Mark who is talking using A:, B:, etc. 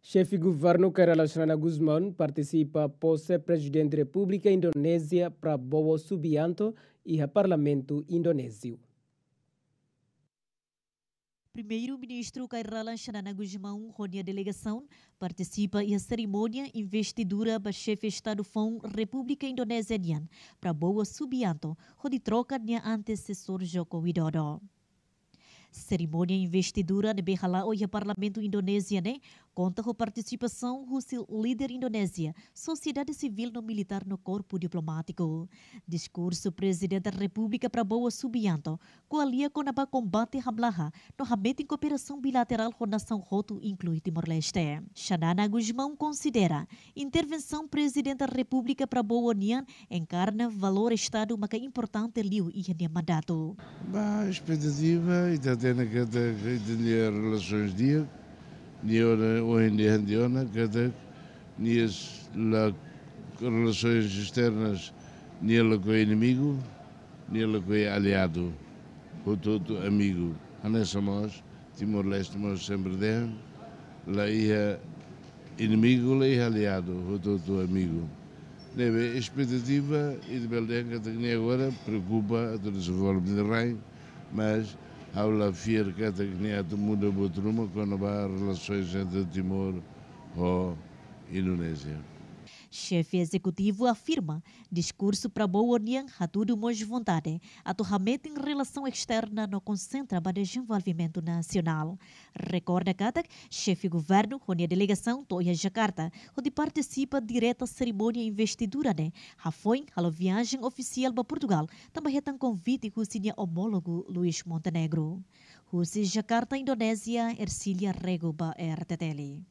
A: Chefe governo Kerala Shrana Guzmán participa posse presidente da República Indonésia para Boa Subianto e a Parlamento Indonésio. Primeiro-ministro Kairala Shanana Guzmão reúne a delegação, participa em cerimônia investidura para chefe de Estado Fão República Indonesiana para Boa Subianto, onde troca de antecessor Joko Widodo. Cerimônia investidura de Berhalau e Parlamento Indonésia, né? Conta com participação do líder Indonésia, sociedade civil no militar no corpo diplomático. Discurso presidente da República Prabowo Subianto, coalia com a combate Hamlaha, no ramete em cooperação bilateral com a nação Roto, inclui Timor-Leste. Xanana Guzmão considera intervenção presidente da República Prabowo Nian encarna valor Estado uma é importante liu e mandato.
B: A expectativa e catena cada dia relações dia ni ora o india ni ora cada ni as relações externas ni ela com o inimigo ni ela com o aliado com todo amigo anessa nós Timor Leste nós sempre de lá ia inimigo lá ia aliado com todo amigo Deve expectativa e de Belém que agora preocupa a volumes do reino mas aula fier catagniato muda botrumo quando há relações entre Timor ou Indonésia.
A: Chefe executivo afirma discurso para Boa Boornian Hatudo Moj Vontade, torramento em relação externa não concentra para desenvolvimento nacional. Recorda Katak, chefe governo, com a delegação toia Jakarta, onde participa direta cerimônia investidura, né? A foi a viagem oficial para Portugal, também é convite com o homólogo Luís Montenegro. Rusi Jakarta, Indonésia, Ercília Rego, RTTL.